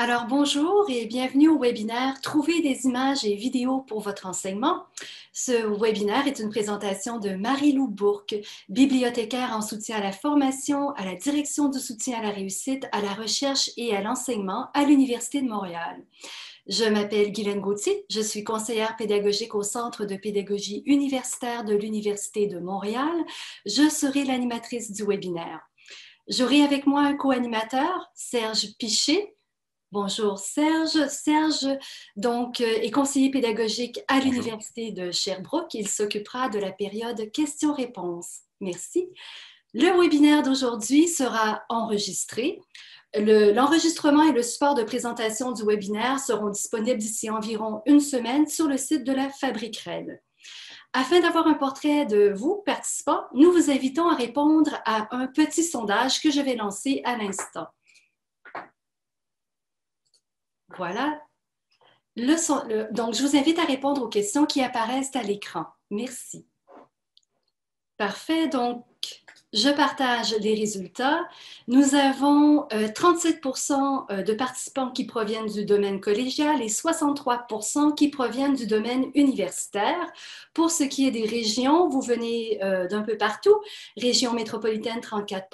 Alors bonjour et bienvenue au webinaire Trouver des images et vidéos pour votre enseignement. Ce webinaire est une présentation de Marie-Lou Bourque, bibliothécaire en soutien à la formation, à la direction du soutien à la réussite, à la recherche et à l'enseignement à l'Université de Montréal. Je m'appelle Guylaine Gauthier, je suis conseillère pédagogique au Centre de pédagogie universitaire de l'Université de Montréal. Je serai l'animatrice du webinaire. J'aurai avec moi un co-animateur, Serge Piché, Bonjour Serge. Serge donc, euh, est conseiller pédagogique à l'Université de Sherbrooke. Il s'occupera de la période questions-réponses. Merci. Le webinaire d'aujourd'hui sera enregistré. L'enregistrement et le support de présentation du webinaire seront disponibles d'ici environ une semaine sur le site de la Fabrique REL. Afin d'avoir un portrait de vous, participants, nous vous invitons à répondre à un petit sondage que je vais lancer à l'instant. Voilà. donc, je vous invite à répondre aux questions qui apparaissent à l'écran. Merci. Parfait. Donc, je partage les résultats. Nous avons 37 euh, euh, de participants qui proviennent du domaine collégial et 63 qui proviennent du domaine universitaire. Pour ce qui est des régions, vous venez euh, d'un peu partout. Région métropolitaine, 34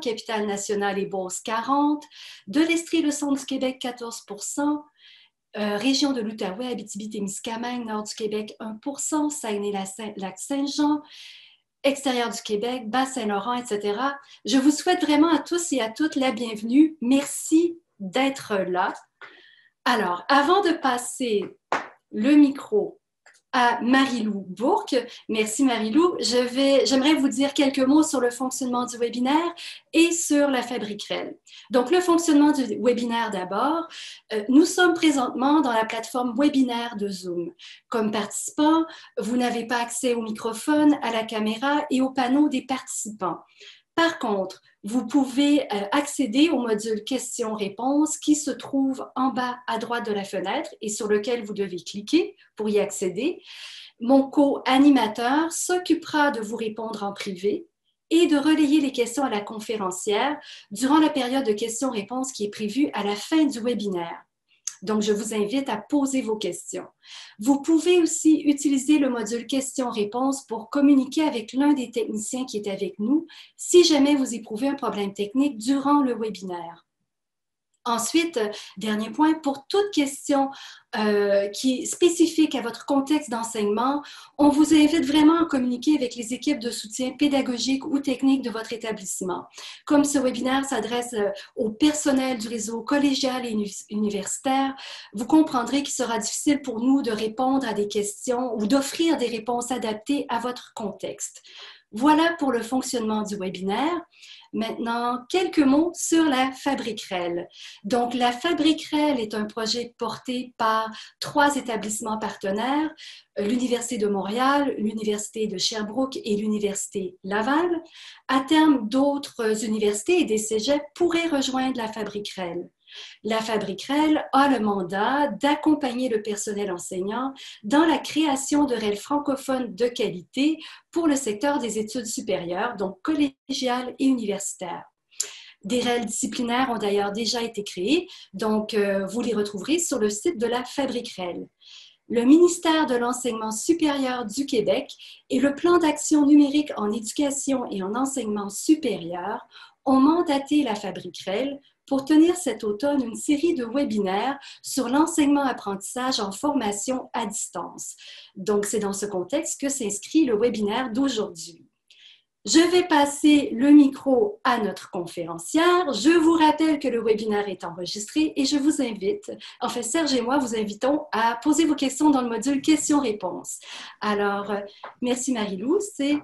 capitale nationale et Bourse, 40 De l'Estrie, le centre du Québec, 14 région de l'Outaouais, Abitibi-Témiscamingue, Nord du Québec, 1 Saguenay-Lac-Saint-Jean, extérieur du Québec, Bas-Saint-Laurent, etc. Je vous souhaite vraiment à tous et à toutes la bienvenue. Merci d'être là. Alors, avant de passer le micro à Marie-Lou Bourque. Merci Marie-Lou. J'aimerais vous dire quelques mots sur le fonctionnement du webinaire et sur la fabrique REL. Donc, le fonctionnement du webinaire d'abord. Euh, nous sommes présentement dans la plateforme webinaire de Zoom. Comme participant, vous n'avez pas accès au microphone, à la caméra et au panneau des participants. Par contre, vous pouvez euh, accéder au module questions-réponses qui se trouve en bas à droite de la fenêtre et sur lequel vous devez cliquer pour y accéder. Mon co-animateur s'occupera de vous répondre en privé et de relayer les questions à la conférencière durant la période de questions-réponses qui est prévue à la fin du webinaire. Donc, je vous invite à poser vos questions. Vous pouvez aussi utiliser le module questions-réponses pour communiquer avec l'un des techniciens qui est avec nous si jamais vous éprouvez un problème technique durant le webinaire. Ensuite, euh, dernier point, pour toute question euh, qui est spécifique à votre contexte d'enseignement, on vous invite vraiment à communiquer avec les équipes de soutien pédagogique ou technique de votre établissement. Comme ce webinaire s'adresse euh, au personnel du réseau collégial et universitaire, vous comprendrez qu'il sera difficile pour nous de répondre à des questions ou d'offrir des réponses adaptées à votre contexte. Voilà pour le fonctionnement du webinaire maintenant quelques mots sur la Fabrique Donc, la Fabrique est un projet porté par trois établissements partenaires, l'Université de Montréal, l'Université de Sherbrooke et l'Université Laval. À terme, d'autres universités et des cégeps pourraient rejoindre la Fabrique la Fabrique REL a le mandat d'accompagner le personnel enseignant dans la création de REL francophones de qualité pour le secteur des études supérieures, donc collégiales et universitaires. Des REL disciplinaires ont d'ailleurs déjà été créées, donc euh, vous les retrouverez sur le site de la Fabrique REL le ministère de l'Enseignement supérieur du Québec et le plan d'action numérique en éducation et en enseignement supérieur ont mandaté la Fabrique REL pour tenir cet automne une série de webinaires sur l'enseignement-apprentissage en formation à distance. Donc, c'est dans ce contexte que s'inscrit le webinaire d'aujourd'hui. Je vais passer le micro à notre conférencière. Je vous rappelle que le webinaire est enregistré et je vous invite, en fait Serge et moi vous invitons à poser vos questions dans le module questions-réponses. Alors, euh, merci Marie-Lou, c'est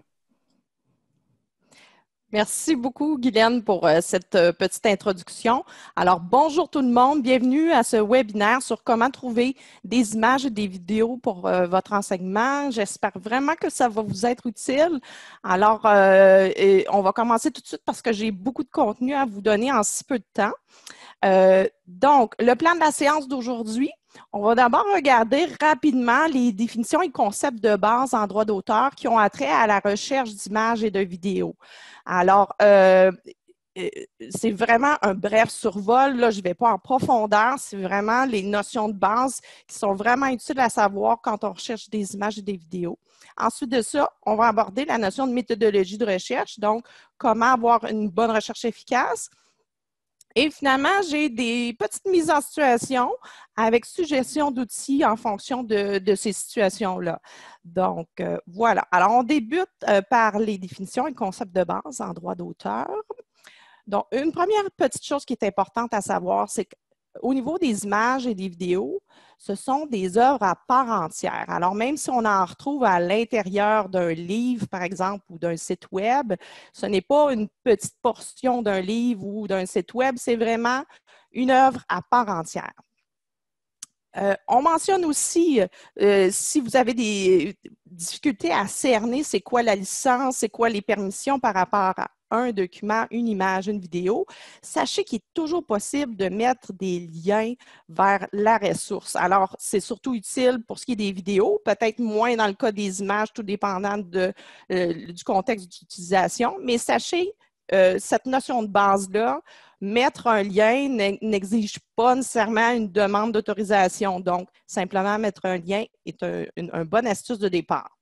Merci beaucoup, Guylaine, pour euh, cette euh, petite introduction. Alors, bonjour tout le monde. Bienvenue à ce webinaire sur comment trouver des images et des vidéos pour euh, votre enseignement. J'espère vraiment que ça va vous être utile. Alors, on va commencer tout de suite parce que j'ai beaucoup de contenu à vous donner en si peu de temps. donc, le plan de la séance d'aujourd'hui, on va d'abord regarder rapidement les définitions et concepts de base en droit d'auteur qui ont attrait à la recherche d'images et de vidéos. Alors, euh, euh, c'est vraiment un bref survol. Là, je ne vais pas en profondeur. C'est vraiment les notions de base qui sont vraiment utiles à savoir quand on recherche des images et des vidéos. Ensuite de ça, on va aborder la notion de méthodologie de recherche, donc comment avoir une bonne recherche efficace, et finalement, j'ai des petites mises en situation avec suggestions d'outils en fonction de, ces situations-là. Donc, euh, voilà. Alors, on débute euh, par les définitions et concepts de base en droit d'auteur. Donc, une première petite chose qui est importante à savoir, c'est qu'au niveau des images et des vidéos, ce sont des œuvres à part entière. Alors, même si on en retrouve à l'intérieur d'un livre, par exemple, ou d'un site web, ce n'est pas une petite portion d'un livre ou d'un site web, c'est vraiment une œuvre à part entière. Euh, on mentionne aussi, euh, si vous avez des difficultés à cerner c'est quoi la licence, c'est quoi les permissions par rapport à un document, une image, une vidéo, sachez qu'il est toujours possible de mettre des liens vers la ressource. Alors, c'est surtout utile pour ce qui est des vidéos, peut-être moins dans le cas des images, tout dépendant euh, du contexte d'utilisation, mais sachez euh, cette notion de base-là, mettre un lien n'exige pas nécessairement une demande d'autorisation. Donc, simplement mettre un lien est un, une, bonne astuce de départ.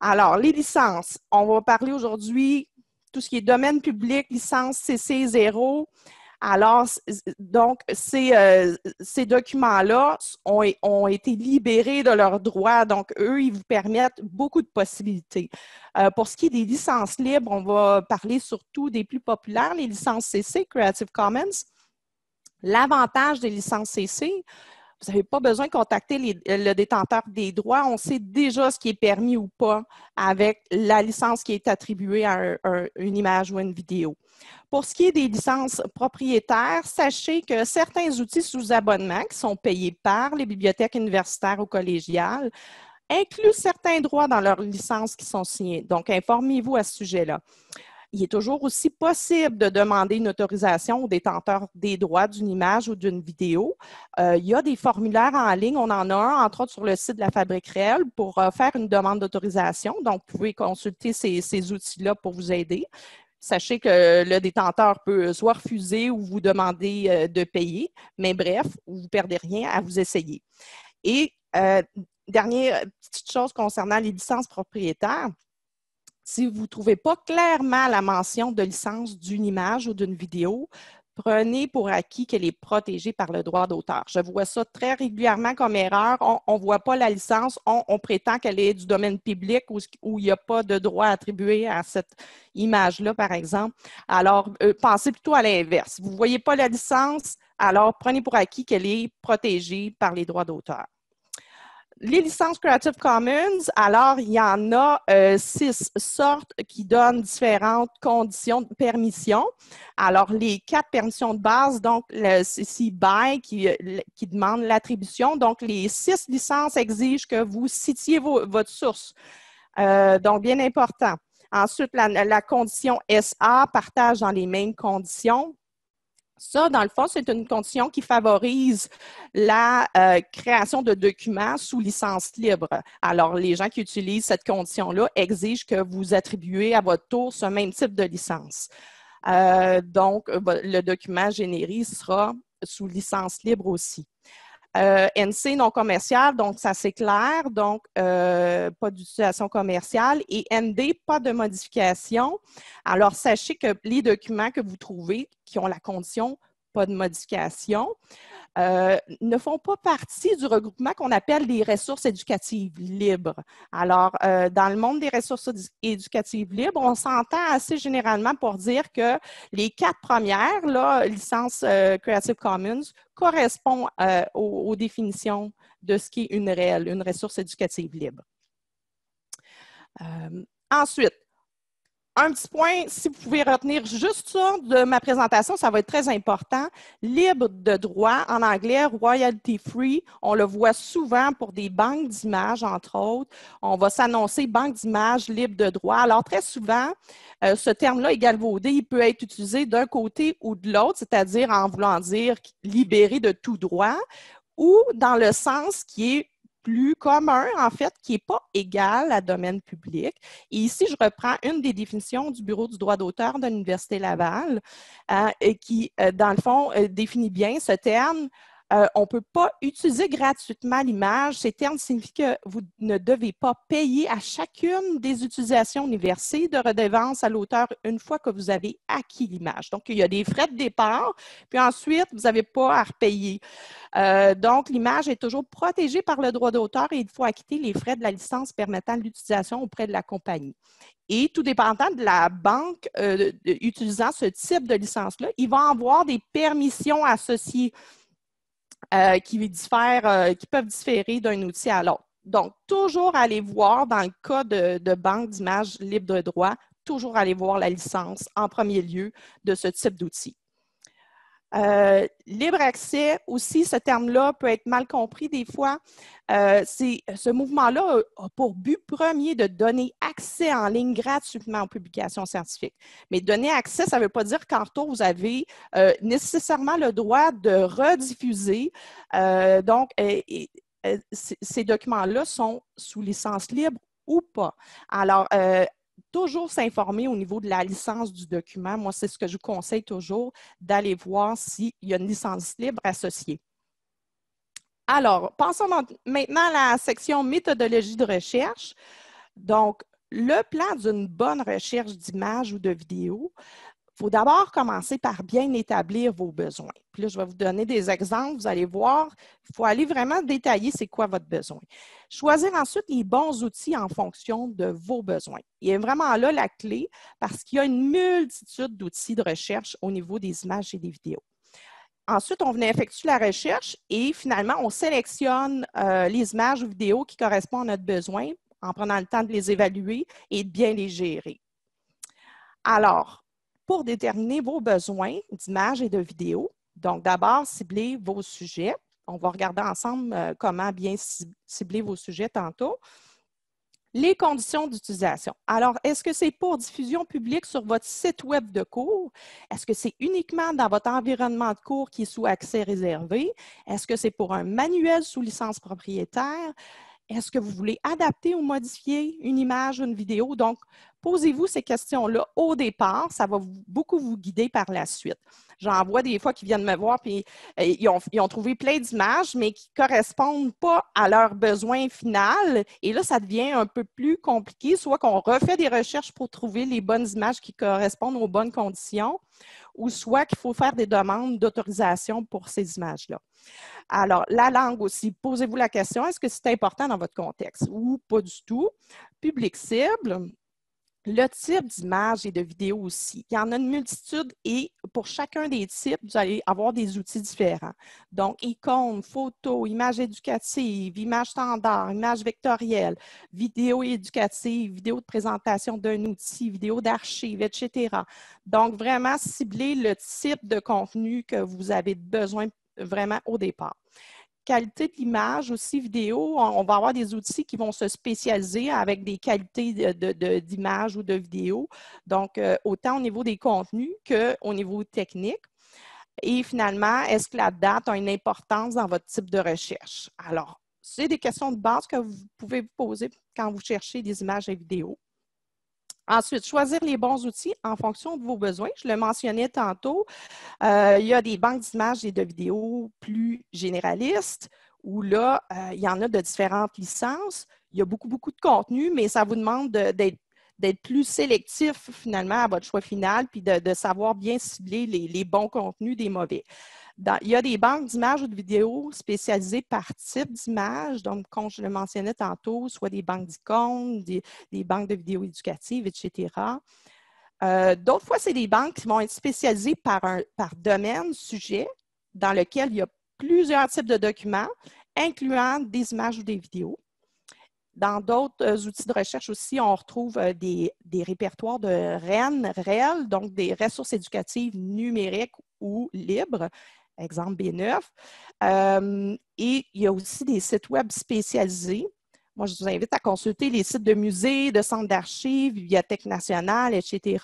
Alors, les licences. On va parler aujourd'hui tout ce qui est domaine public, licence CC0. Alors, donc, ces, euh, documents-là ont, été libérés de leurs droits. Donc, eux, ils vous permettent beaucoup de possibilités. Euh, pour ce qui est des licences libres, on va parler surtout des plus populaires, les licences CC, Creative Commons. L'avantage des licences CC, vous n'avez pas besoin de contacter euh, le détenteur des droits. On sait déjà ce qui est permis ou pas avec la licence qui est attribuée à une image ou une vidéo. Pour ce qui est des licences propriétaires, sachez que certains outils sous abonnement qui sont payés par les bibliothèques universitaires ou collégiales incluent certains droits dans leurs licences qui sont signées. Donc, informez-vous à ce sujet-là il est toujours aussi possible de demander une autorisation au détenteur des droits d'une image ou d'une vidéo. Euh, il y a des formulaires en ligne, on en a un, entre autres sur le site de la Fabrique réelle, pour euh, faire une demande d'autorisation. Donc, vous pouvez consulter ces, outils-là pour vous aider. Sachez que le détenteur peut soit refuser ou vous demander euh, de payer, mais bref, vous ne perdez rien à vous essayer. Et dernière petite chose concernant les licences propriétaires si vous ne trouvez pas clairement la mention de licence d'une image ou d'une vidéo, prenez pour acquis qu'elle est protégée par le droit d'auteur. Je vois ça très régulièrement comme erreur. On ne voit pas la licence, on, prétend qu'elle est du domaine public où, il n'y a pas de droit attribué à cette image-là, par exemple. Alors, euh, pensez plutôt à l'inverse. Vous ne voyez pas la licence, alors prenez pour acquis qu'elle est protégée par les droits d'auteur les licences Creative Commons, alors il y en a euh, six sortes qui donnent différentes conditions de permission. Alors, les quatre permissions de base, donc le CC BY euh, qui, demande l'attribution. Donc, les six licences exigent que vous citiez votre source. Euh, donc, bien important. Ensuite, la condition SA partage dans les mêmes conditions. Ça, dans le fond, c'est une condition qui favorise la euh, création de documents sous licence libre. Alors, les gens qui utilisent cette condition-là exigent que vous attribuez à votre tour ce même type de licence. Euh, donc, le document généré sera sous licence libre aussi. Euh, NC non commercial, donc ça c'est clair, donc euh, pas d'utilisation commerciale. Et ND, pas de modification. Alors sachez que les documents que vous trouvez qui ont la condition pas de modification, euh, ne font pas partie du regroupement qu'on appelle les ressources éducatives libres. Alors, euh, dans le monde des ressources éducatives libres, on s'entend assez généralement pour dire que les quatre premières, la licence euh, Creative Commons, correspondent aux, définitions de ce qui est une réelle, une ressource éducative libre. ensuite, un petit point, si vous pouvez retenir juste ça de ma présentation, ça va être très important. Libre de droit, en anglais, royalty free, on le voit souvent pour des banques d'images, entre autres. On va s'annoncer banque d'images libre de droit. Alors, très souvent, euh, ce terme-là est galvaudé. Il peut être utilisé d'un côté ou de l'autre, c'est-à-dire en voulant dire libéré de tout droit ou dans le sens qui est plus commun, en fait, qui n'est pas égal à domaine public. Et ici, je reprends une des définitions du Bureau du droit d'auteur de l'Université Laval, euh, qui, euh, dans le fond, euh, définit bien ce terme euh, on ne peut pas utiliser gratuitement l'image. Ces termes signifient que vous ne devez pas payer à chacune des utilisations universelles de redevance à l'auteur une fois que vous avez acquis l'image. Donc, il y a des frais de départ, puis ensuite, vous n'avez pas à repayer. Euh, donc, l'image est toujours protégée par le droit d'auteur et il faut acquitter les frais de la licence permettant l'utilisation auprès de la compagnie. Et tout dépendant de la banque euh, utilisant ce type de licence-là, il va avoir des permissions associées. Euh, qui, diffèrent, euh, qui peuvent différer d'un outil à l'autre. Donc, toujours aller voir dans le cas de, de banque d'images libre de droit, toujours aller voir la licence en premier lieu de ce type d'outil. Euh, libre accès, aussi, ce terme-là peut être mal compris des fois. Euh, ce mouvement-là a, pour but premier de donner accès en ligne gratuitement aux publications scientifiques. Mais donner accès, ça ne veut pas dire qu'en retour, vous avez euh, nécessairement le droit de rediffuser. Euh, donc, et, ces documents-là sont sous licence libre ou pas. Alors, toujours s'informer au niveau de la licence du document. Moi, c'est ce que je vous conseille toujours, d'aller voir s'il y a une licence libre associée. Alors, passons maintenant à la section méthodologie de recherche. Donc, le plan d'une bonne recherche d'images ou de vidéos, il faut d'abord commencer par bien établir vos besoins. Puis là, je vais vous donner des exemples, vous allez voir, il faut aller vraiment détailler c'est quoi votre besoin. Choisir ensuite les bons outils en fonction de vos besoins. Il y a vraiment là la clé parce qu'il y a une multitude d'outils de recherche au niveau des images et des vidéos. Ensuite, on venait effectuer la recherche et finalement, on sélectionne euh, les images ou vidéos qui correspondent à notre besoin en prenant le temps de les évaluer et de bien les gérer. Alors, pour déterminer vos besoins d'images et de vidéos. Donc, d'abord, cibler vos sujets. On va regarder ensemble euh, comment bien cibler vos sujets tantôt. Les conditions d'utilisation. Alors, est-ce que c'est pour diffusion publique sur votre site web de cours? Est-ce que c'est uniquement dans votre environnement de cours qui est sous accès réservé? Est-ce que c'est pour un manuel sous licence propriétaire? Est-ce que vous voulez adapter ou modifier une image, ou une vidéo? Donc, Posez-vous ces questions-là au départ, ça va beaucoup vous guider par la suite. J'en vois des fois qui viennent me voir, puis euh, ils, ont, trouvé plein d'images, mais qui ne correspondent pas à leurs besoins final. Et là, ça devient un peu plus compliqué, soit qu'on refait des recherches pour trouver les bonnes images qui correspondent aux bonnes conditions, ou soit qu'il faut faire des demandes d'autorisation pour ces images-là. Alors, la langue aussi, posez-vous la question, est-ce que c'est important dans votre contexte ou pas du tout? Public cible, le type d'image et de vidéo aussi. Il y en a une multitude et pour chacun des types, vous allez avoir des outils différents. Donc, icônes, photos, images éducatives, images standards, images vectorielles, vidéos éducatives, vidéos de présentation d'un outil, vidéos d'archives, etc. Donc, vraiment cibler le type de contenu que vous avez besoin vraiment au départ qualité de l'image aussi vidéo, on va avoir des outils qui vont se spécialiser avec des qualités d'image de, ou de vidéo, donc euh, autant au niveau des contenus qu'au niveau technique. Et finalement, est-ce que la date a une importance dans votre type de recherche? Alors, c'est des questions de base que vous pouvez vous poser quand vous cherchez des images et vidéos. Ensuite, choisir les bons outils en fonction de vos besoins. Je le mentionnais tantôt. Euh, il y a des banques d'images et de vidéos plus généralistes où là, euh, il y en a de différentes licences. Il y a beaucoup, beaucoup de contenu, mais ça vous demande d'être plus sélectif finalement à votre choix final, puis de, savoir bien cibler les bons contenus des mauvais il y a des banques d'images ou de vidéos spécialisées par type d'image, donc comme je le mentionnais tantôt, soit des banques d'icônes, des, banques de vidéos éducatives, etc. Euh, d'autres fois, c'est des banques qui vont être spécialisées par, domaine, sujet, dans lequel il y a plusieurs types de documents, incluant des images ou des vidéos. Dans d'autres euh, outils de recherche aussi, on retrouve euh, des, des répertoires de REN, REL, donc des ressources éducatives numériques ou libres, exemple B9. Euh, et il y a aussi des sites web spécialisés. Moi, je vous invite à consulter les sites de musées, de centres d'archives, bibliothèques nationales, etc.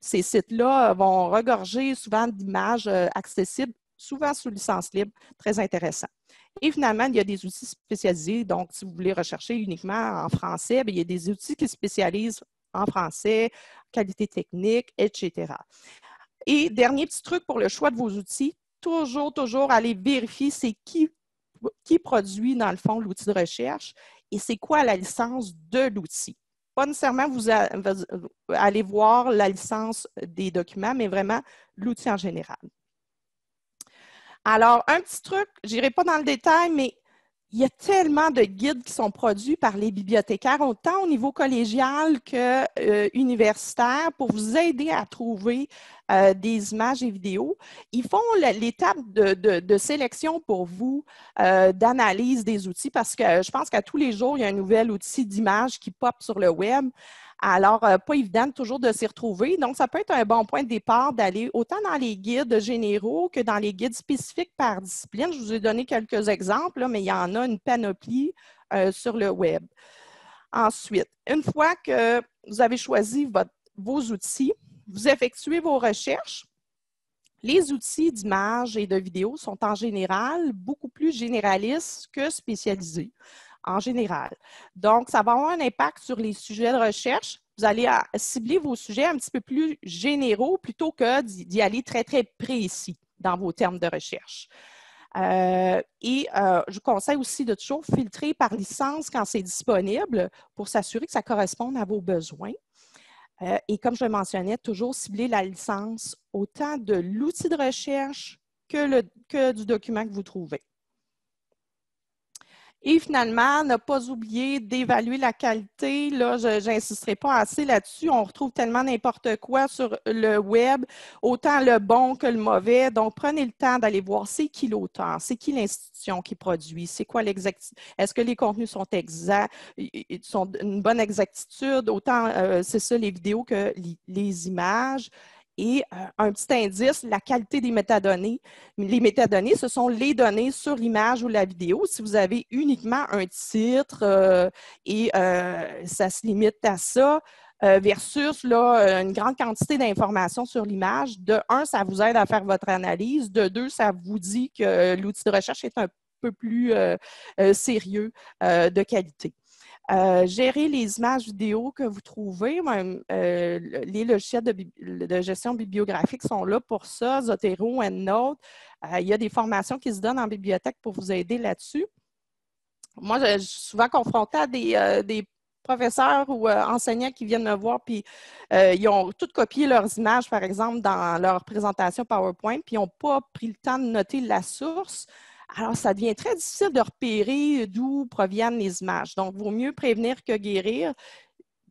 Ces sites-là vont regorger souvent d'images euh, accessibles, souvent sous licence libre, très intéressant. Et finalement, il y a des outils spécialisés. Donc, si vous voulez rechercher uniquement en français, ben, il y a des outils qui spécialisent en français, qualité technique, etc. Et dernier petit truc pour le choix de vos outils, toujours, toujours aller vérifier c'est qui, qui produit, dans le fond, l'outil de recherche et c'est quoi la licence de l'outil. Pas nécessairement vous, allez voir la licence des documents, mais vraiment l'outil en général. Alors, un petit truc, je n'irai pas dans le détail, mais il y a tellement de guides qui sont produits par les bibliothécaires, autant au niveau collégial que euh, universitaire, pour vous aider à trouver euh, des images et vidéos. Ils font l'étape de, sélection pour vous, euh, d'analyse des outils, parce que euh, je pense qu'à tous les jours, il y a un nouvel outil d'image qui pop sur le web. Alors, pas évident toujours de s'y retrouver. Donc, ça peut être un bon point de départ d'aller autant dans les guides généraux que dans les guides spécifiques par discipline. Je vous ai donné quelques exemples, mais il y en a une panoplie sur le web. Ensuite, une fois que vous avez choisi vos outils, vous effectuez vos recherches. Les outils d'image et de vidéos sont en général beaucoup plus généralistes que spécialisés en général. Donc, ça va avoir un impact sur les sujets de recherche. Vous allez euh, cibler vos sujets un petit peu plus généraux plutôt que d'y aller très, très précis dans vos termes de recherche. Euh, et euh, je conseille aussi de toujours filtrer par licence quand c'est disponible pour s'assurer que ça corresponde à vos besoins. Euh, et comme je le mentionnais, toujours cibler la licence autant de l'outil de recherche que, que du document que vous trouvez. Et finalement, ne pas oublier d'évaluer la qualité. Là, je n'insisterai pas assez là-dessus. On retrouve tellement n'importe quoi sur le web, autant le bon que le mauvais. Donc, prenez le temps d'aller voir c'est qui l'auteur, c'est qui l'institution qui produit, c'est quoi l'exactitude. Est-ce que les contenus sont exacts, sont une bonne exactitude, autant euh, c'est ça les vidéos que les images. Et euh, un petit indice, la qualité des métadonnées. Les métadonnées, ce sont les données sur l'image ou la vidéo. Si vous avez uniquement un titre euh, et euh, ça se limite à ça, versus là, une grande quantité d'informations sur l'image. De un, ça vous aide à faire votre analyse. De deux, ça vous dit que l'outil de recherche est un peu plus sérieux de qualité. Euh, gérer les images vidéo que vous trouvez, euh, les logiciels de, gestion bibliographique sont là pour ça, Zotero, EndNote. Euh, il y a des formations qui se donnent en bibliothèque pour vous aider là-dessus. Moi, je, suis souvent confrontée à des, professeurs ou enseignants qui viennent me voir, puis ils ont toutes copié leurs images, par exemple, dans leur présentation PowerPoint, puis ils n'ont pas pris le temps de noter la source. Alors, ça devient très difficile de repérer d'où proviennent les images. Donc, vaut mieux prévenir que guérir.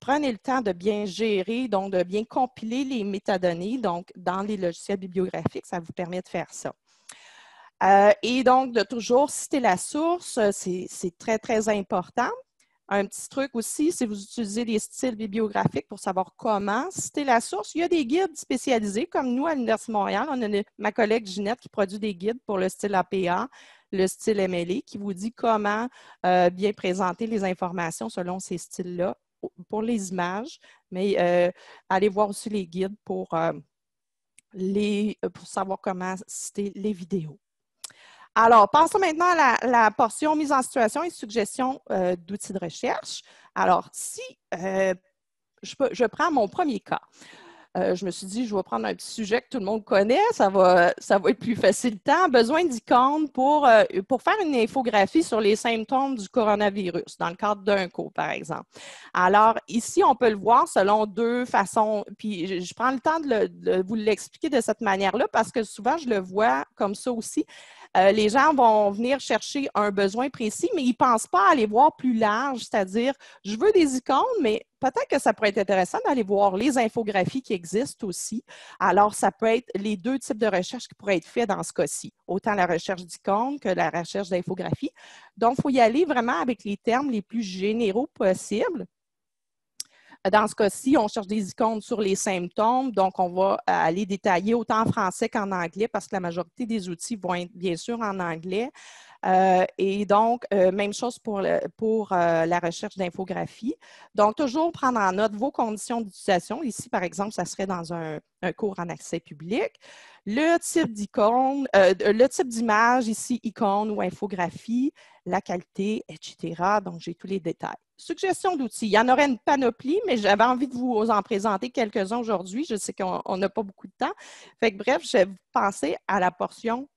Prenez le temps de bien gérer, donc de bien compiler les métadonnées. Donc, dans les logiciels bibliographiques, ça vous permet de faire ça. Euh, et donc, de toujours citer la source, c'est très, très important. Un petit truc aussi, si vous utilisez des styles bibliographiques pour savoir comment citer la source, il y a des guides spécialisés, comme nous à l'Université de Montréal. On a ma collègue Ginette qui produit des guides pour le style APA, le style MLE, qui vous dit comment euh, bien présenter les informations selon ces styles-là pour les images, mais euh, allez voir aussi les guides pour, euh, les, pour savoir comment citer les vidéos. Alors, passons maintenant à la, portion mise en situation et suggestion euh, d'outils de recherche. Alors, si euh, je, prends mon premier cas, euh, je me suis dit, je vais prendre un petit sujet que tout le monde connaît, ça va, ça va être plus facilitant. Besoin d'icônes pour, pour faire une infographie sur les symptômes du coronavirus dans le cadre d'un cours, par exemple. Alors, ici, on peut le voir selon deux façons. Puis, je, prends le temps de vous l'expliquer de cette manière-là parce que souvent, je le vois comme ça aussi. Euh, les gens vont venir chercher un besoin précis, mais ils ne pensent pas à aller voir plus large, c'est-à-dire, je veux des icônes, mais peut-être que ça pourrait être intéressant d'aller voir les infographies qui existent aussi. Alors, ça peut être les deux types de recherches qui pourraient être faits dans ce cas-ci, autant la recherche d'icônes que la recherche d'infographies. Donc, il faut y aller vraiment avec les termes les plus généraux possibles dans ce cas-ci, on cherche des icônes sur les symptômes, donc on va euh, aller détailler autant en français qu'en anglais parce que la majorité des outils vont être bien sûr en anglais. Euh, et donc, euh, même chose pour, pour euh, la recherche d'infographie. Donc, toujours prendre en note vos conditions d'utilisation. Ici, par exemple, ça serait dans un, cours en accès public. Le type d'icône, le type d'image, ici, icône ou infographie, la qualité, etc. Donc, j'ai tous les détails. Suggestions d'outils. Il y en aurait une panoplie, mais j'avais envie de vous en présenter quelques-uns aujourd'hui. Je sais qu'on n'a pas beaucoup de temps. Fait que, bref, je vais vous penser à la portion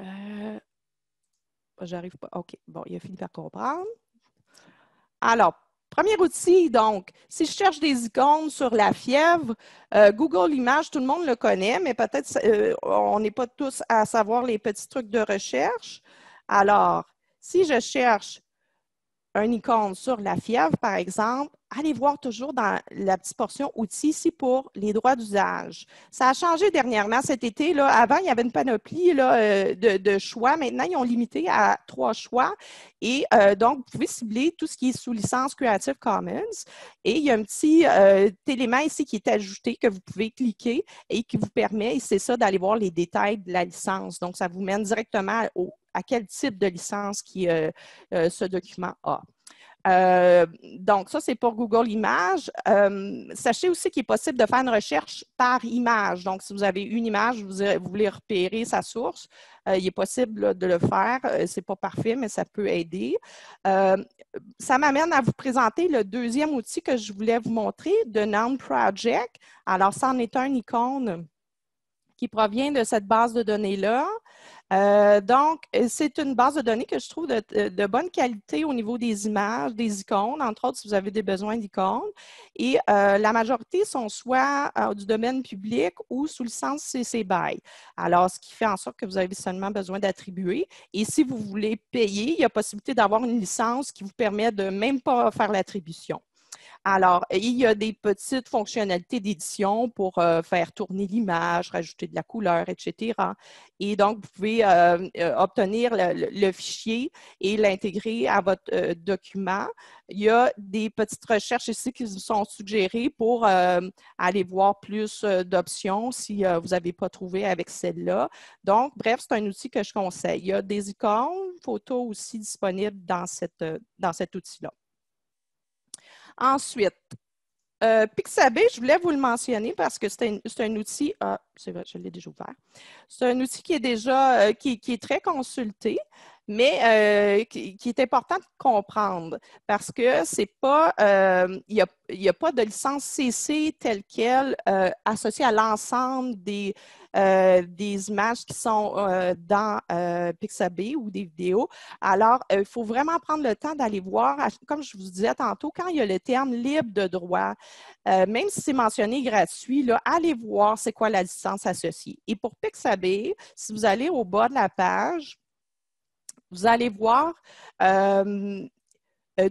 Euh, j'arrive pas. OK. Bon, il a fini par comprendre. Alors, premier outil, donc, si je cherche des icônes sur la fièvre, euh, Google Images, tout le monde le connaît, mais peut-être euh, on n'est pas tous à savoir les petits trucs de recherche. Alors, si je cherche une icône sur la fièvre, par exemple, allez voir toujours dans la petite portion outils ici pour les droits d'usage. Ça a changé dernièrement cet été. Là. Avant, il y avait une panoplie euh, de, choix. Maintenant, ils ont limité à trois choix. Et euh, donc, vous pouvez cibler tout ce qui est sous licence Creative Commons. Et il y a un petit euh, élément ici qui est ajouté que vous pouvez cliquer et qui vous permet, et c'est ça, d'aller voir les détails de la licence. Donc, ça vous mène directement à quel type de licence qui, ce document a. Euh, donc, ça, c'est pour Google Images. Euh, sachez aussi qu'il est possible de faire une recherche par image. Donc, si vous avez une image, vous, euh, voulez repérer sa source, il est possible de le faire. Ce n'est pas parfait, mais ça peut aider. ça m'amène à vous présenter le deuxième outil que je voulais vous montrer, de Noun Project. Alors, ça en est un icône qui provient de cette base de données-là. Euh, donc, euh, c'est une base de données que je trouve euh, de, bonne qualité au niveau des images, des icônes, entre autres si vous avez des besoins d'icônes. Et la majorité sont soit du domaine public ou sous le sens CC BY. Alors, ce qui fait en sorte que vous avez seulement besoin d'attribuer. Et si vous voulez payer, il y a possibilité d'avoir une licence qui vous permet de même pas faire l'attribution. Alors, il y a des petites fonctionnalités d'édition pour euh, faire tourner l'image, rajouter de la couleur, etc. Et donc, vous pouvez euh, euh, obtenir le, fichier et l'intégrer à votre document. Il y a des petites recherches ici qui vous sont suggérées pour aller voir plus d'options si vous n'avez pas trouvé avec celle-là. Donc, bref, c'est un outil que je conseille. Il y a des icônes, photos aussi disponibles dans, dans cet outil-là. Ensuite, euh, Pixabay, je voulais vous le mentionner parce que c'est un, outil, ah, c'est vrai, je l'ai déjà ouvert. C'est un outil qui est déjà, euh, qui, est très consulté, mais euh, qui, est important de comprendre parce que c'est pas, il n'y a, pas de licence CC telle qu'elle associée à l'ensemble des, euh, des images qui sont euh, dans euh, Pixabay ou des vidéos. Alors, il faut vraiment prendre le temps d'aller voir, comme je vous disais tantôt, quand il y a le terme libre de droit, même si c'est mentionné gratuit, là, allez voir c'est quoi la licence associée. Et pour Pixabay, si vous allez au bas de la page, vous allez voir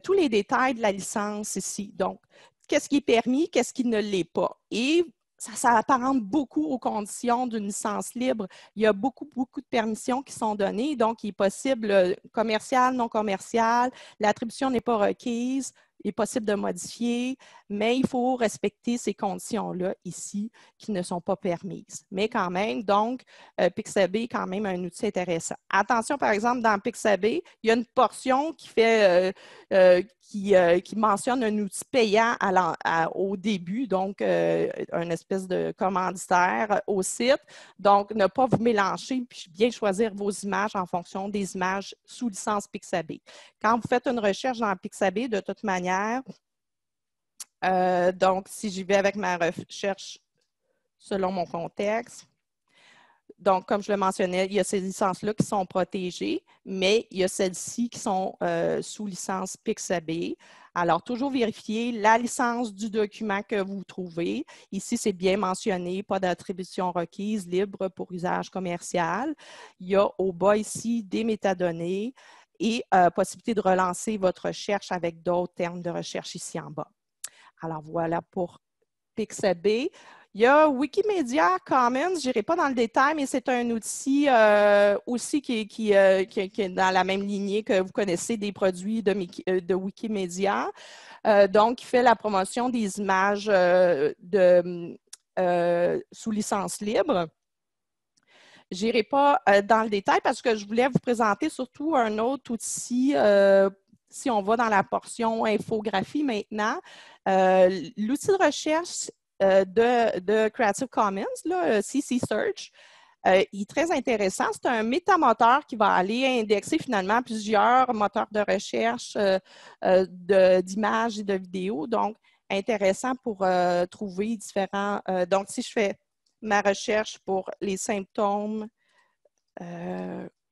tous les détails de la licence ici. Donc, qu'est-ce qui est permis, qu'est-ce qui ne l'est pas. Et ça, ça, beaucoup aux conditions d'une licence libre. Il y a beaucoup, beaucoup de permissions qui sont données. Donc, il est possible euh, commercial, non commercial, l'attribution n'est pas requise, il est possible de modifier mais il faut respecter ces conditions-là ici qui ne sont pas permises. Mais quand même, donc, euh, Pixabay est quand même un outil intéressant. Attention, par exemple, dans Pixabay, il y a une portion qui fait euh, euh, qui, mentionne un outil payant au début, donc une espèce de commanditaire au site. Donc, ne pas vous mélanger puis bien choisir vos images en fonction des images sous licence Pixabay. Quand vous faites une recherche dans Pixabay, de toute manière, euh, donc, si j'y vais avec ma recherche selon mon contexte, donc, comme je le mentionnais, il y a ces licences-là qui sont protégées, mais il y a celles-ci qui sont euh, sous licence Pixabay. Alors, toujours vérifier la licence du document que vous trouvez. Ici, c'est bien mentionné, pas d'attribution requise, libre pour usage commercial. Il y a au bas ici des métadonnées et euh, possibilité de relancer votre recherche avec d'autres termes de recherche ici en bas. Alors voilà pour Pixabay. Il y a Wikimedia Commons, je n'irai pas dans le détail, mais c'est un outil euh, aussi euh, qui, est dans la même lignée que vous connaissez des produits de, euh, de Wikimedia. donc, qui fait la promotion des images sous licence libre. Je n'irai pas dans le détail parce que je voulais vous présenter surtout un autre outil si on va dans la portion infographie maintenant, euh, l'outil de recherche euh, de, Creative Commons, là, CC euh, Search, il est très intéressant. C'est un métamoteur qui va aller indexer finalement plusieurs moteurs de recherche d'images et de vidéos. Donc, intéressant pour trouver différents. donc, si je fais ma recherche pour les symptômes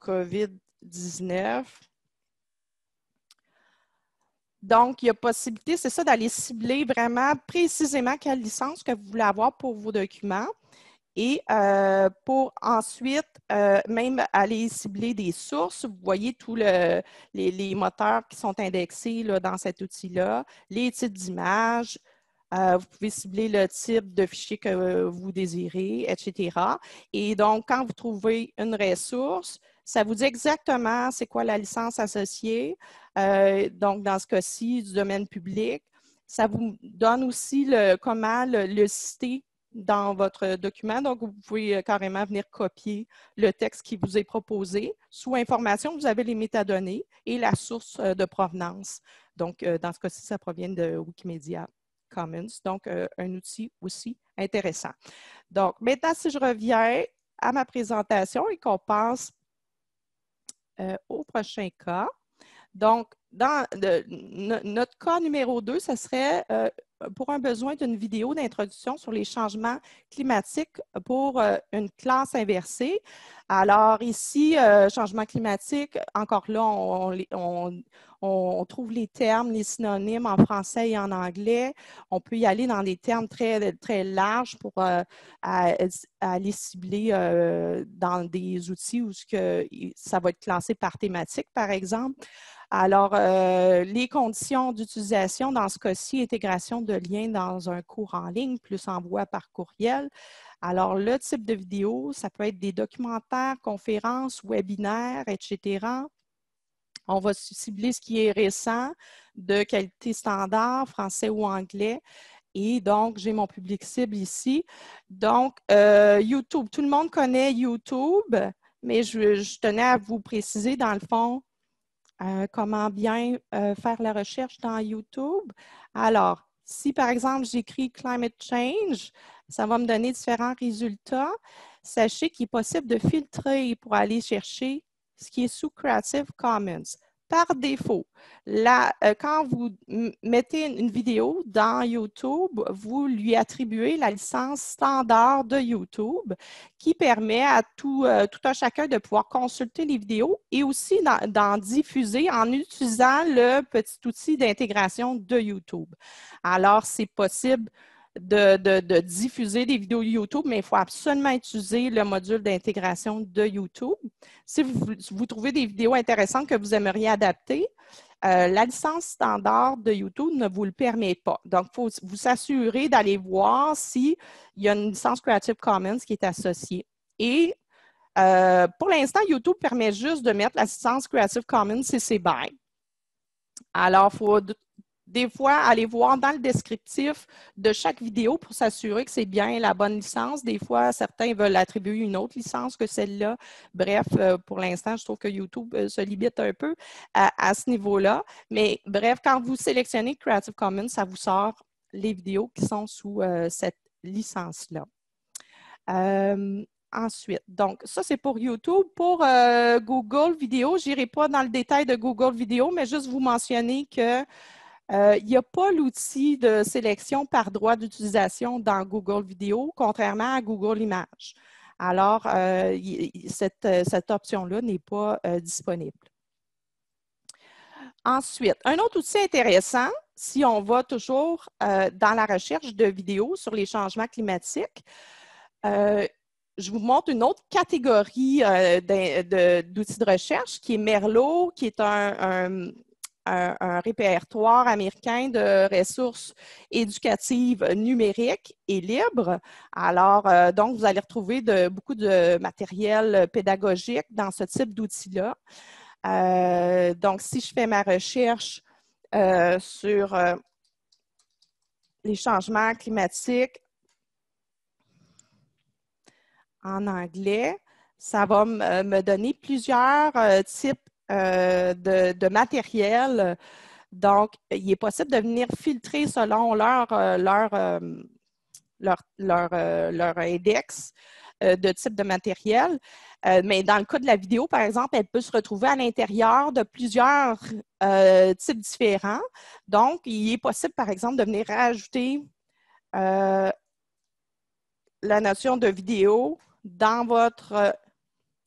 COVID-19, donc, il y a possibilité, c'est ça, d'aller cibler vraiment précisément quelle licence que vous voulez avoir pour vos documents et euh, pour ensuite euh, même aller cibler des sources. Vous voyez tous les, moteurs qui sont indexés dans cet outil-là, les types d'images. Euh, vous pouvez cibler le type de fichier que vous désirez, etc. Et donc, quand vous trouvez une ressource, ça vous dit exactement c'est quoi la licence associée, euh, donc dans ce cas-ci du domaine public. Ça vous donne aussi comment le, citer dans votre document. Donc, vous pouvez euh, carrément venir copier le texte qui vous est proposé. Sous information, vous avez les métadonnées et la source euh, de provenance. Donc, dans ce cas-ci, ça provient de Wikimedia. Commons, donc un outil aussi intéressant. Donc, maintenant, si je reviens à ma présentation et qu'on passe euh, au prochain cas. Donc, dans notre cas numéro 2, ce serait euh, pour un besoin d'une vidéo d'introduction sur les changements climatiques pour euh, une classe inversée. Alors ici, changement climatique, encore là, on, on, trouve les termes, les synonymes en français et en anglais. On peut y aller dans des termes très, très larges pour euh, aller cibler euh, dans des outils où ça va être classé par thématique, par exemple. Alors, euh, les conditions d'utilisation, dans ce cas-ci, intégration de liens dans un cours en ligne, plus envoi par courriel. Alors, le type de vidéo, ça peut être des documentaires, conférences, webinaires, etc. On va cibler ce qui est récent, de qualité standard, français ou anglais. Et donc, j'ai mon public cible ici. Donc, euh, YouTube, tout le monde connaît YouTube, mais je, tenais à vous préciser, dans le fond, euh, comment bien euh, faire la recherche dans YouTube. Alors, si par exemple j'écris Climate Change, ça va me donner différents résultats. Sachez qu'il est possible de filtrer pour aller chercher ce qui est sous Creative Commons. Par défaut, euh, quand vous mettez une vidéo dans YouTube, vous lui attribuez la licence standard de YouTube qui permet à tout, euh, tout un chacun de pouvoir consulter les vidéos et aussi d'en diffuser en utilisant le petit outil d'intégration de YouTube. Alors, c'est possible de, diffuser des vidéos YouTube, mais il faut absolument utiliser le module d'intégration de YouTube. Si vous, trouvez des vidéos intéressantes que vous aimeriez adapter, euh, la licence standard de YouTube ne vous le permet pas. Donc, il faut vous assurer d'aller voir s'il y a une licence Creative Commons qui est associée. Et euh, pour l'instant, YouTube permet juste de mettre la licence Creative Commons CC BY. Alors, il faut des fois, allez voir dans le descriptif de chaque vidéo pour s'assurer que c'est bien la bonne licence. Des fois, certains veulent attribuer une autre licence que celle-là. Bref, euh, pour l'instant, je trouve que YouTube euh, se limite un peu à, ce niveau-là. Mais bref, quand vous sélectionnez Creative Commons, ça vous sort les vidéos qui sont sous euh, cette licence-là. ensuite. Donc, ça, c'est pour YouTube. Pour Google Vidéo, je n'irai pas dans le détail de Google Vidéo, mais juste vous mentionner que euh, il n'y a pas l'outil de sélection par droit d'utilisation dans Google Vidéo, contrairement à Google Images. Alors, euh, euh, cette, option-là n'est pas disponible. Ensuite, un autre outil intéressant, si on va toujours dans la recherche de vidéos sur les changements climatiques, je vous montre une autre catégorie d'outils de, recherche qui est Merlot, qui est un un, répertoire américain de ressources éducatives numériques et libres. Alors, euh, donc, vous allez retrouver beaucoup de matériel pédagogique dans ce type d'outils-là. Euh, donc, si je fais ma recherche euh, sur les changements climatiques en anglais, ça va me donner plusieurs types euh, de, matériel. Donc, il est possible de venir filtrer selon leur, euh, euh, leur, index de type de matériel. mais dans le cas de la vidéo, par exemple, elle peut se retrouver à l'intérieur de plusieurs types différents. Donc, il est possible, par exemple, de venir rajouter la notion de vidéo dans votre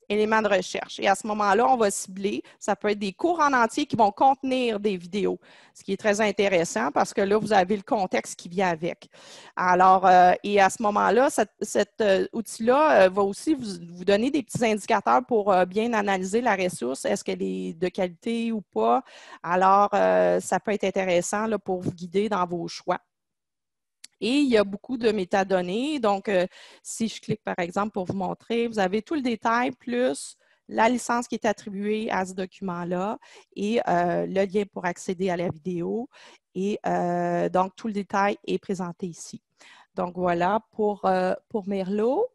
éléments de recherche. Et à ce moment-là, on va cibler, ça peut être des cours en entier qui vont contenir des vidéos, ce qui est très intéressant parce que là, vous avez le contexte qui vient avec. Alors, euh, et à ce moment-là, cet, euh, outil-là euh, va aussi vous, vous, donner des petits indicateurs pour bien analyser la ressource. Est-ce qu'elle est de qualité ou pas? Alors, ça peut être intéressant là, pour vous guider dans vos choix. Et il y a beaucoup de métadonnées. Donc, euh, si je clique, par exemple, pour vous montrer, vous avez tout le détail plus la licence qui est attribuée à ce document-là et euh, le lien pour accéder à la vidéo. Et euh, donc, tout le détail est présenté ici. Donc, voilà pour, pour Merlot.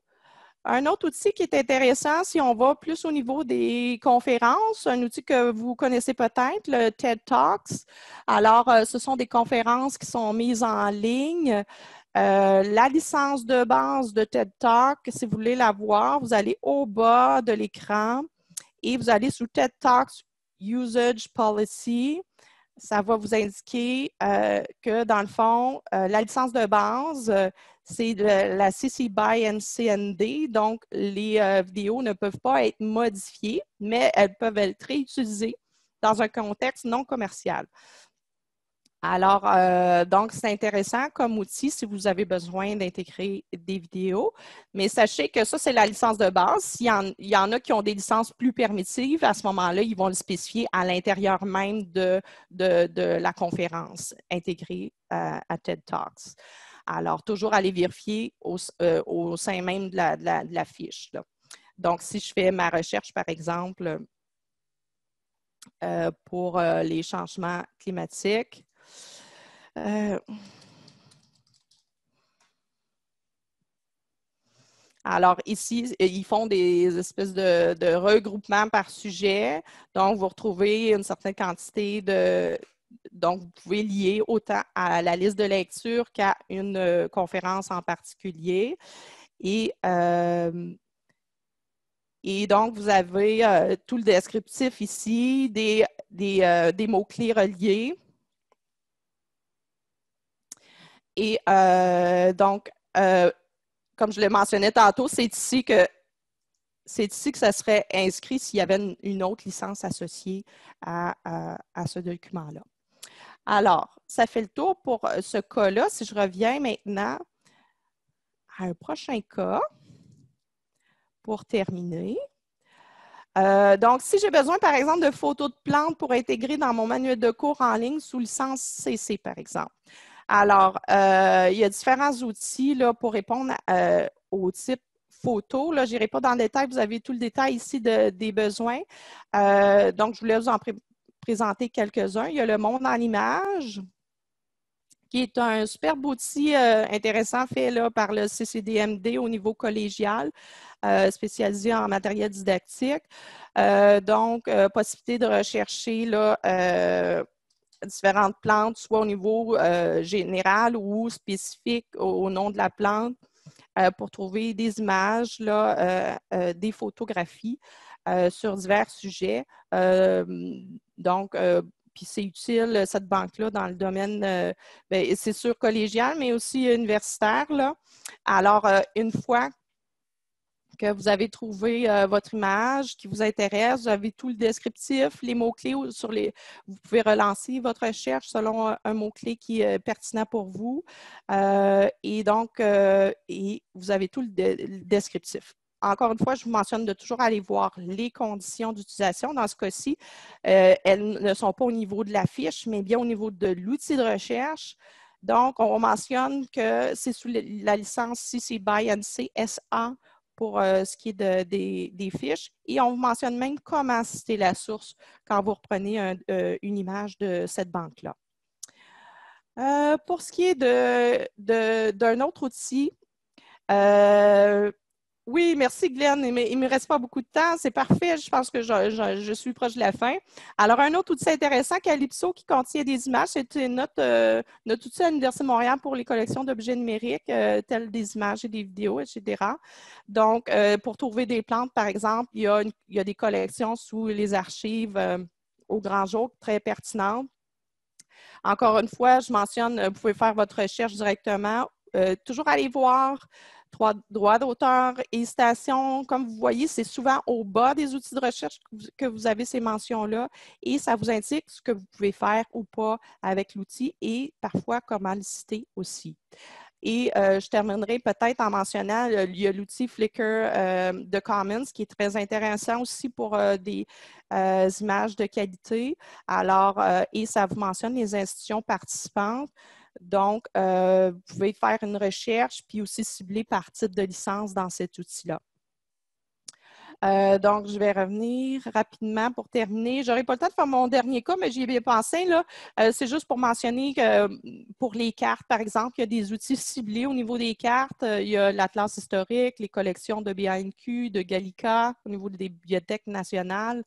Un autre outil qui est intéressant, si on va plus au niveau des conférences, un outil que vous connaissez peut-être, le TED Talks. Alors, euh, ce sont des conférences qui sont mises en ligne. Euh, la licence de base de TED Talk, si vous voulez la voir, vous allez au bas de l'écran et vous allez sous TED Talks Usage Policy ça va vous indiquer euh, que, dans le fond, la licence de base, c'est la CC BY NCND, donc les euh, vidéos ne peuvent pas être modifiées, mais elles peuvent être réutilisées dans un contexte non commercial. Alors, euh, donc, c'est intéressant comme outil si vous avez besoin d'intégrer des vidéos. Mais sachez que ça, c'est la licence de base. S'il y, en a qui ont des licences plus permissives, à ce moment-là, ils vont le spécifier à l'intérieur même de, la conférence intégrée euh, à TED Talks. Alors, toujours aller vérifier au, euh, sein même de la, fiche. Donc, si je fais ma recherche, par exemple, euh, pour euh, les changements climatiques, Alors ici, ils font des espèces de, de, regroupements par sujet. Donc, vous retrouvez une certaine quantité de, donc, vous pouvez lier autant à la liste de lecture qu'à une euh, conférence en particulier. Et, euh, donc, vous avez euh, tout le descriptif ici, des, mots-clés reliés. Et donc, comme je le mentionnais tantôt, c'est ici que c'est ici que ça serait inscrit s'il y avait une autre licence associée à ce document-là. Alors, ça fait le tour pour euh, ce cas-là. Si je reviens maintenant à un prochain cas pour terminer. Euh, donc, si j'ai besoin, par exemple, de photos de plantes pour intégrer dans mon manuel de cours en ligne sous licence CC, par exemple. Alors, euh, il y a différents outils là, pour répondre au type photo. Là, je n'irai pas dans le détail, vous avez tout le détail ici des besoins. donc, je voulais vous en présenter quelques-uns. Il y a le monde en images, qui est un super outil euh, intéressant fait là, par le CCDMD au niveau collégial, euh, spécialisé en matériel didactique. Euh, donc, possibilité de rechercher là, différentes plantes, soit au niveau général ou spécifique au, nom de la plante, pour trouver des images, là, des photographies. Euh, sur divers sujets. Euh, donc, euh, puis c'est utile, cette banque-là, dans le domaine, ben, c'est sûr collégial, mais aussi universitaire. Là. Alors, une fois que vous avez trouvé votre image qui vous intéresse, vous avez tout le descriptif, les mots-clés sur les. Vous pouvez relancer votre recherche selon un, mot-clé qui est pertinent pour vous. et donc, et vous avez tout le descriptif encore une fois, je vous mentionne de toujours aller voir les conditions d'utilisation. Dans ce cas-ci, euh, elles ne sont pas au niveau de la fiche, mais bien au niveau de l'outil de recherche. Donc, on mentionne que c'est sous la licence CC BY NC SA pour euh, ce qui est des, fiches. Et on vous mentionne même comment citer la source quand vous reprenez euh, une image de cette banque-là. pour ce qui est d'un autre outil, oui, merci Glenn. Il ne me, reste pas beaucoup de temps. C'est parfait. Je pense que je, suis proche de la fin. Alors, un autre outil intéressant, Calypso, qui contient des images, c'est notre, euh, notre, outil à l'Université de Montréal pour les collections d'objets numériques, euh, telles tels des images et des vidéos, etc. Donc, euh, pour trouver des plantes, par exemple, il y a, il y a des collections sous les archives au grand jour très pertinentes. Encore une fois, je mentionne, vous pouvez faire votre recherche directement. toujours aller voir droits d'auteur et citations. Comme vous voyez, c'est souvent au bas des outils de recherche que vous avez ces mentions-là et ça vous indique ce que vous pouvez faire ou pas avec l'outil et parfois comment le citer aussi. Et euh, je terminerai peut-être en mentionnant l'outil Flickr euh, de Commons qui est très intéressant aussi pour euh, des images de qualité. Alors, et ça vous mentionne les institutions participantes. Donc, euh, vous pouvez faire une recherche, puis aussi cibler par type de licence dans cet outil-là. Euh, donc, je vais revenir rapidement pour terminer. Je n'aurai pas le temps de faire mon dernier cas, mais j'y ai bien pensé. Euh, c'est juste pour mentionner que pour les cartes, par exemple, il y a des outils ciblés au niveau des cartes. Il y a l'Atlas historique, les collections de BANQ, de Gallica, au niveau des bibliothèques nationales.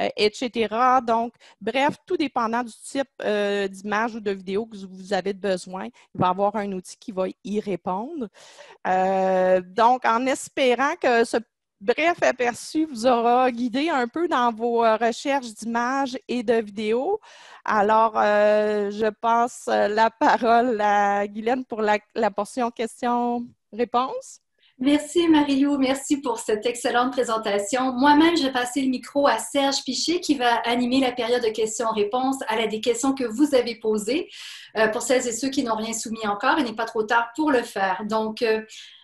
Euh, etc. Donc, bref, tout dépendant du type euh, d'image ou de vidéo que vous avez besoin, il va y avoir un outil qui va y répondre. Euh, donc, en espérant que ce bref aperçu vous aura guidé un peu dans vos recherches d'images et de vidéos. Alors, je passe la parole à Guylaine pour la portion questions-réponses. Merci Marie-Lou, merci pour cette excellente présentation. Moi-même, je vais passer le micro à Serge Piché qui va animer la période de questions-réponses à la des questions que vous avez posées. Euh, pour celles et ceux qui n'ont rien soumis encore, il n'est pas trop tard pour le faire. Donc, euh,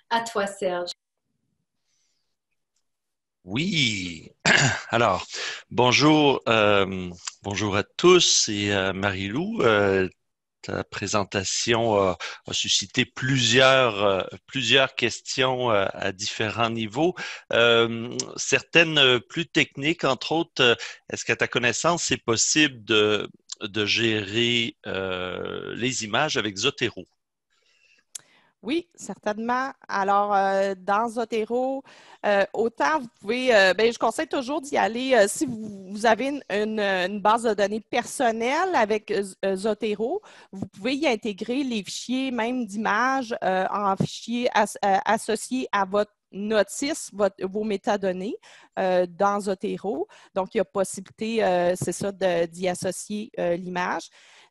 à toi Serge. Oui, alors, bonjour, euh, bonjour à tous et à Marie-Lou. Ta euh, présentation a, suscité plusieurs, euh, plusieurs questions euh, à différents niveaux. certaines plus techniques, entre autres, est-ce qu'à ta connaissance, c'est possible de, de gérer les images avec Zotero? Oui, certainement. Alors, euh, dans Zotero, euh, autant vous pouvez, euh, ben, je conseille toujours d'y aller si vous, avez une, base de données personnelle avec Zotero, vous pouvez y intégrer les fichiers même d'images en fichiers associés à votre notice vos métadonnées dans Zotero. Donc, il y a possibilité, c'est ça, d'y associer l'image.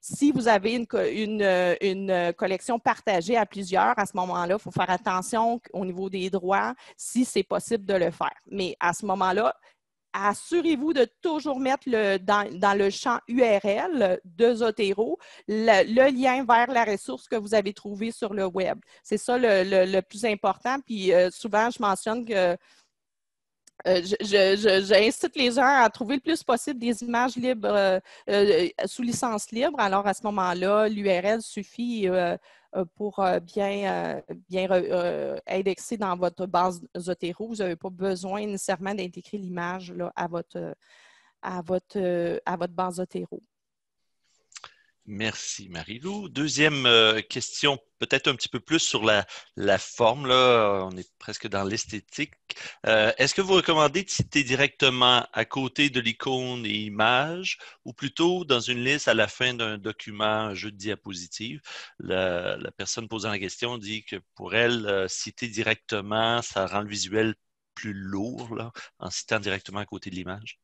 Si vous avez une, euh, euh, collection partagée à plusieurs, à ce moment-là, il faut faire attention au niveau des droits, si c'est possible de le faire. Mais à ce moment-là, assurez-vous de toujours mettre dans, le champ URL de Zotero le, lien vers la ressource que vous avez trouvée sur le web. C'est ça le, plus important. Puis euh, souvent, je mentionne que euh, j'incite les gens à trouver le plus possible des images libres euh, euh, sous licence libre. Alors, à ce moment-là, l'URL suffit pour bien, bien indexer dans votre base Zotero. Vous n'avez pas besoin nécessairement d'intégrer l'image à votre, à, votre, à votre base Zotero. Merci, Marie-Lou. Deuxième euh, question, peut-être un petit peu plus sur la, forme. Là. On est presque dans l'esthétique. Euh, est-ce que vous recommandez de citer directement à côté de l'icône et image ou plutôt dans une liste à la fin d'un document, un jeu de diapositives? La, personne posant la question dit que pour elle, euh, citer directement, ça rend le visuel plus lourd en citant directement à côté de l'image.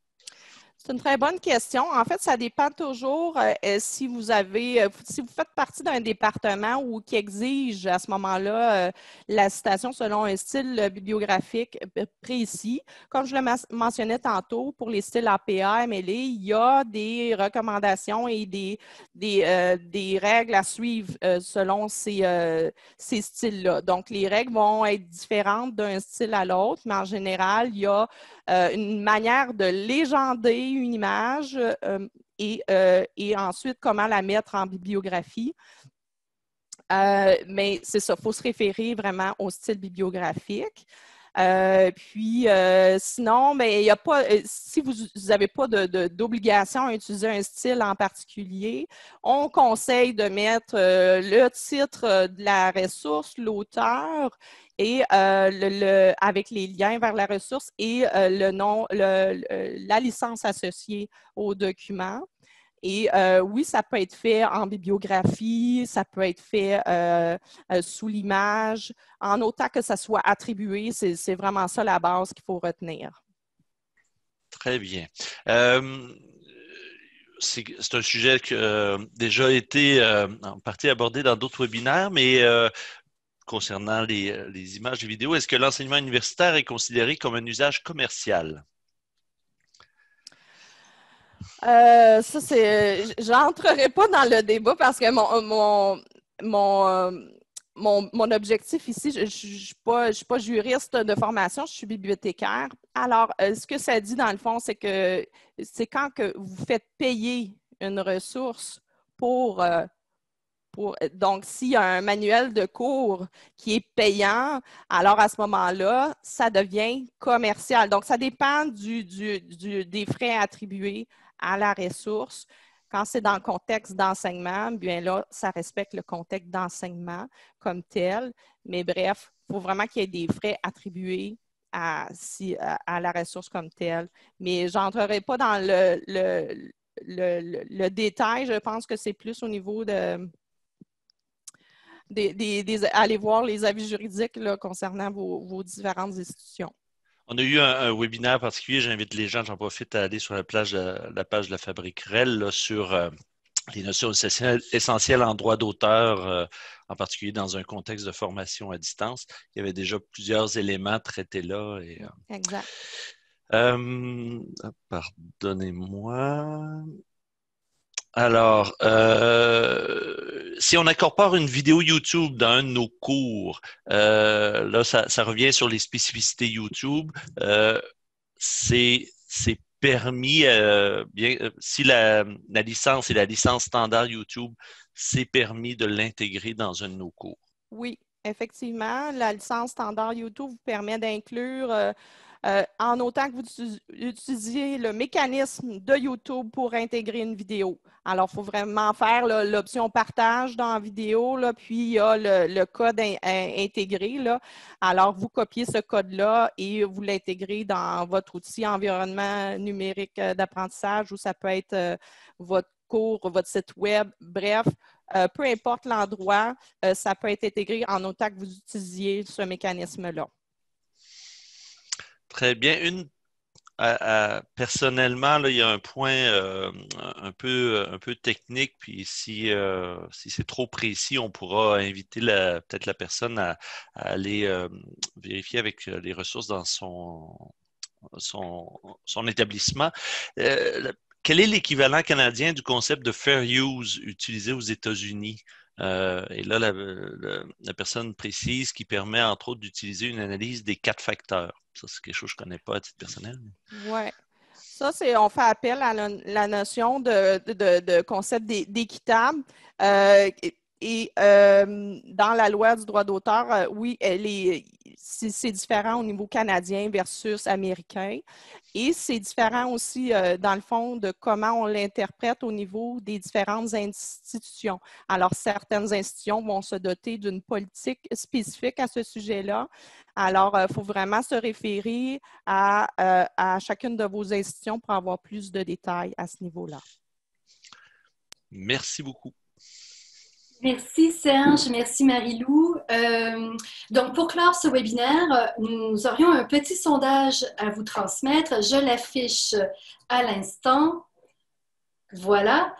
C'est une très bonne question. En fait, ça dépend toujours euh, euh, si vous avez, euh, si vous faites partie d'un département ou qui exige à ce moment-là la citation selon un style bibliographique précis. Comme je le mentionnais tantôt, pour les styles APA, MLE, il y a des recommandations et des, des, règles à suivre selon ces, ces styles-là. Donc, les règles vont être différentes d'un style à l'autre, mais en général, il y a une manière de légender une image euh, et, euh, et, ensuite comment la mettre en bibliographie. Euh, mais c'est ça, il faut se référer vraiment au style bibliographique. Euh, puis euh, sinon, ben, il y a pas, euh, si vous n'avez pas d'obligation à utiliser un style en particulier, on conseille de mettre le titre de la ressource, l'auteur et avec les liens vers la ressource et le nom, la licence associée au document. Et euh, oui, ça peut être fait en bibliographie, ça peut être fait euh, euh, sous l'image, en autant que ça soit attribué. C'est vraiment ça la base qu'il faut retenir. Très bien. c'est un sujet qui a déjà été en partie abordé dans d'autres webinaires, mais concernant les images et vidéos, est-ce que l'enseignement universitaire est considéré comme un usage commercial? Je euh, ça, c'est. Euh, j'entrerai pas dans le débat parce que mon. mon, mon euh, Mon, objectif ici, je ne suis pas, pas, juriste de formation, je suis bibliothécaire. Alors, ce que ça dit dans le fond, c'est que c'est quand que vous faites payer une ressource pour... pour donc, s'il y a un manuel de cours qui est payant, alors à ce moment-là, ça devient commercial. Donc, ça dépend des frais attribués à la ressource. Quand c'est dans le contexte d'enseignement, bien là, ça respecte le contexte d'enseignement comme tel. Mais bref, il faut vraiment qu'il y ait des frais attribués à, la ressource comme tel. Mais je n'entrerai pas dans le, détail. Je pense que c'est plus au niveau de, aller voir les avis juridiques concernant vos différentes institutions. On a eu un, webinaire particulier. J'invite les gens, j'en profite, à aller sur la, page de la Fabrique REL sur euh, les notions essentielles en droit d'auteur, euh, en particulier dans un contexte de formation à distance. Il y avait déjà plusieurs éléments traités là. Euh, exact. Pardonnez-moi. Alors, euh, si on incorpore une vidéo YouTube dans un de nos cours, euh, là, ça, revient sur les spécificités YouTube. Euh, c'est permis, bien, si la, licence est la licence standard YouTube, c'est permis de l'intégrer dans un de nos cours. Oui, effectivement. La licence standard YouTube vous permet d'inclure euh, en autant que vous utilisiez le mécanisme de YouTube pour intégrer une vidéo. Alors, il faut vraiment faire l'option partage dans la vidéo, puis il y a le, code intégré. Alors, vous copiez ce code-là et vous l'intégrez dans votre outil environnement numérique euh, d'apprentissage ou ça peut être euh, votre cours, votre site web, bref. peu importe l'endroit, ça peut être intégré en autant que vous utilisiez ce mécanisme-là. Très bien. Une personnellement, il y a un point euh, un, peu, technique, puis euh, si, c'est trop précis, on pourra inviter peut-être la personne à, aller euh, vérifier avec les ressources dans son établissement. quel est l'équivalent canadien du concept de fair use utilisé aux États-Unis? Euh, et là, la, personne précise qui permet, entre autres, d'utiliser une analyse des quatre facteurs. Ça, c'est quelque chose que je ne connais pas à titre personnel. Oui. Ça, c'est, on fait appel à la, notion de, de, concept d'équitable. Euh, et euh, dans la loi du droit d'auteur, euh, oui, c'est différent au niveau canadien versus américain. Et c'est différent aussi, euh, dans le fond, de comment on l'interprète au niveau des différentes institutions. Alors, certaines institutions vont se doter d'une politique spécifique à ce sujet-là. Alors, il faut vraiment se référer à, à chacune de vos institutions pour avoir plus de détails à ce niveau-là. Merci beaucoup. Merci Serge, merci Marie-Lou. Euh, donc pour clore ce webinaire, nous aurions un petit sondage à vous transmettre. Je l'affiche à l'instant. Voilà,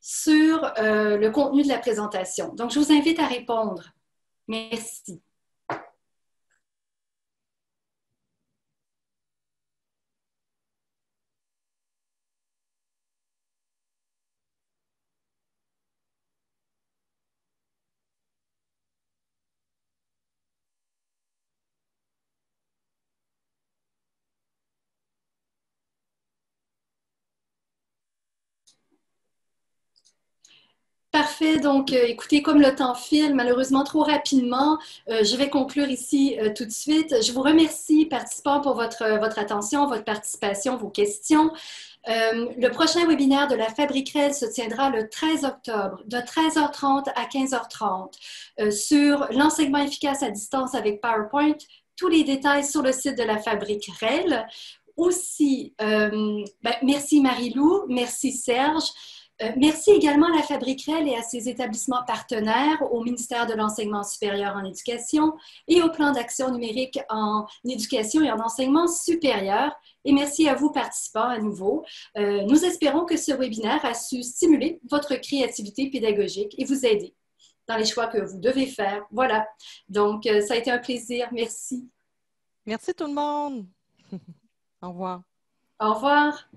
sur euh, le contenu de la présentation. Donc je vous invite à répondre. Merci. Donc, euh, écoutez, comme le temps file, malheureusement trop rapidement, euh, je vais conclure ici euh, tout de suite. Je vous remercie, participants, pour votre, attention, votre participation, vos questions. le prochain webinaire de la Fabrique REL se tiendra le 13 octobre de 13h30 à 15h30 sur l'enseignement efficace à distance avec PowerPoint. Tous les détails sur le site de la Fabrique REL. Aussi, ben, merci Marie-Lou, merci Serge. Euh, merci également à la Fabrique et à ses établissements partenaires, au ministère de l'Enseignement supérieur en éducation et au plan d'action numérique en éducation et en enseignement supérieur. Et merci à vous, participants, à nouveau. Euh, nous espérons que ce webinaire a su stimuler votre créativité pédagogique et vous aider dans les choix que vous devez faire. Voilà. Donc, euh, ça a été un plaisir. Merci. Merci tout le monde. Au revoir. Au revoir.